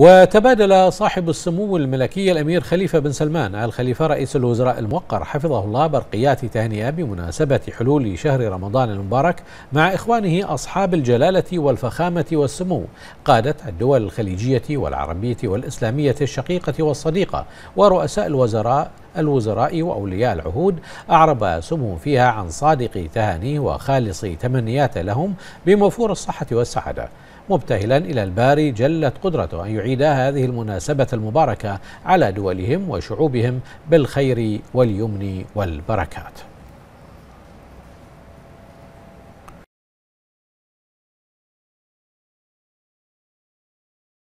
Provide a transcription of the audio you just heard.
وتبادل صاحب السمو الملكي الأمير خليفة بن سلمان آل خليفة رئيس الوزراء الموقر حفظه الله برقيات تهنئة بمناسبة حلول شهر رمضان المبارك مع إخوانه أصحاب الجلالة والفخامة والسمو قادة الدول الخليجية والعربية والإسلامية الشقيقة والصديقة ورؤساء الوزراء الوزراء وأولياء العهود أعرب سمو فيها عن صادق تهانيه وخالص تمنياته لهم بموفور الصحة والسعادة مبتهلا إلى الباري جلت قدرته أن يعيد هذه المناسبة المباركة على دولهم وشعوبهم بالخير واليمن والبركات